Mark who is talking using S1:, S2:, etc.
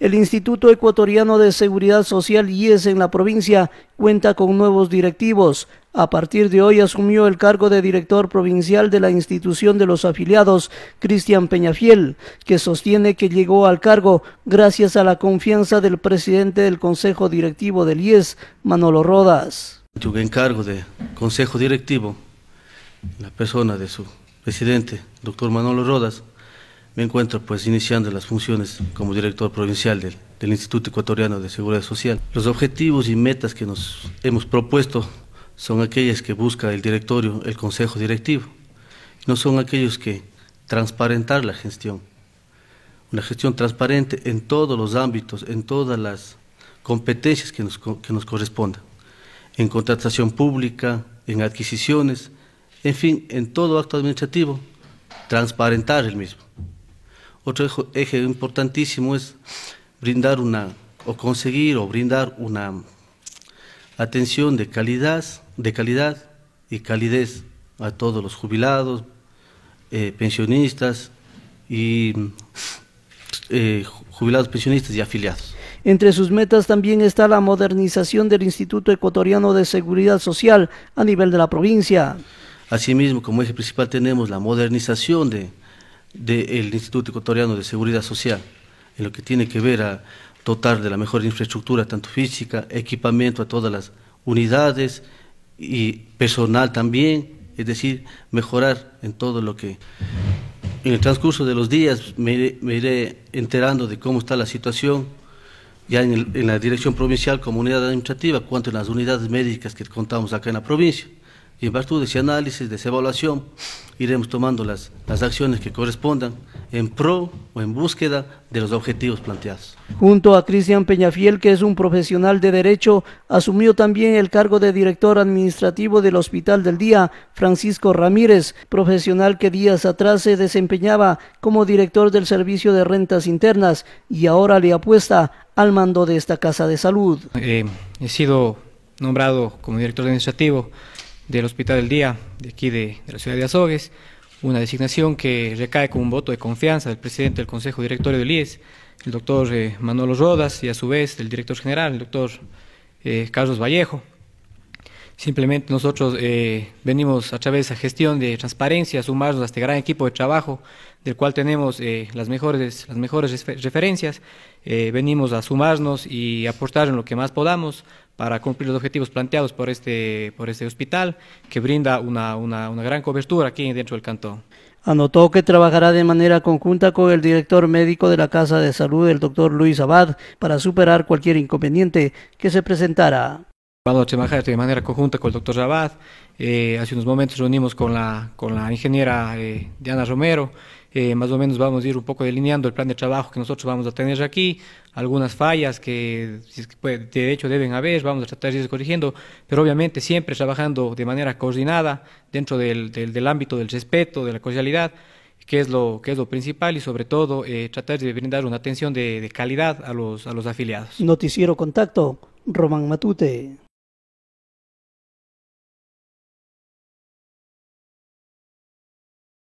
S1: El Instituto Ecuatoriano de Seguridad Social IES en la provincia cuenta con nuevos directivos. A partir de hoy asumió el cargo de director provincial de la institución de los afiliados, Cristian Peñafiel, que sostiene que llegó al cargo gracias a la confianza del presidente del Consejo Directivo del IES, Manolo Rodas.
S2: Yo encargo de Consejo Directivo, la persona de su presidente, doctor Manolo Rodas, me encuentro pues iniciando las funciones como director provincial del, Instituto Ecuatoriano de Seguridad Social. Los objetivos y metas que nos hemos propuesto son aquellas que busca el directorio, el consejo directivo. No son aquellos que transparentar la gestión. Una gestión transparente en todos los ámbitos, en todas las competencias que nos, que nos correspondan. En contratación pública, en adquisiciones, en fin, en todo acto administrativo, transparentar el mismo. Otro eje importantísimo es brindar una, o conseguir o brindar una atención de calidad, de calidad y calidez a todos los jubilados, eh, pensionistas y eh, jubilados, pensionistas y afiliados.
S1: Entre sus metas también está la modernización del Instituto Ecuatoriano de Seguridad Social a nivel de la provincia.
S2: Asimismo, como eje principal tenemos la modernización de, del Instituto Ecuatoriano de Seguridad Social, en lo que tiene que ver a dotar de la mejor infraestructura, tanto física, equipamiento a todas las unidades y personal también, es decir, mejorar en todo lo que... En el transcurso de los días me, iré, enterando de cómo está la situación, ya en, la Dirección Provincial Comunidad Administrativa, cuanto en las unidades médicas que contamos acá en la provincia y en virtud de ese análisis, de esa evaluación, iremos tomando las, las acciones que correspondan en pro o en búsqueda de los objetivos planteados.
S1: Junto a Cristian Peñafiel, que es un profesional de Derecho, asumió también el cargo de director administrativo del Hospital del Día, Francisco Ramírez, profesional que días atrás se desempeñaba como director del Servicio de Rentas Internas y ahora le apuesta al mando de esta Casa de Salud.
S3: Eh, he sido nombrado como director administrativo del Hospital del Día, de aquí de, la ciudad de Azogues, una designación que recae con un voto de confianza del presidente del Consejo Directorio del IES, el doctor eh, Manolo Rodas, y a su vez el director general, el doctor eh, Carlos Vallejo. Simplemente nosotros eh, venimos a través de esa gestión de transparencia a sumarnos a este gran equipo de trabajo del cual tenemos las mejores, las mejores referencias. venimos a sumarnos y aportar en lo que más podamos para cumplir los objetivos planteados por este, por este hospital, que brinda una, una, una gran cobertura aquí dentro del cantón.
S1: Anotó que trabajará de manera conjunta con el director médico de la Casa de Salud, el doctor Luis Abad, para superar cualquier inconveniente que se presentara.
S3: Vamos a trabajar de manera conjunta con el doctor Abad. Eh, hace unos momentos reunimos con la, con la ingeniera eh, Diana Romero. Eh, más o menos vamos a ir un poco delineando el plan de trabajo que nosotros vamos a tener aquí, algunas fallas que, de hecho deben haber, vamos a tratar de ir corrigiendo, pero obviamente siempre trabajando de manera coordinada dentro del, del, ámbito del respeto, de la cordialidad, que es lo, que es lo principal y sobre todo eh, tratar de brindar una atención de, calidad a los, a los afiliados.
S1: Noticiero Contacto, Román Matute.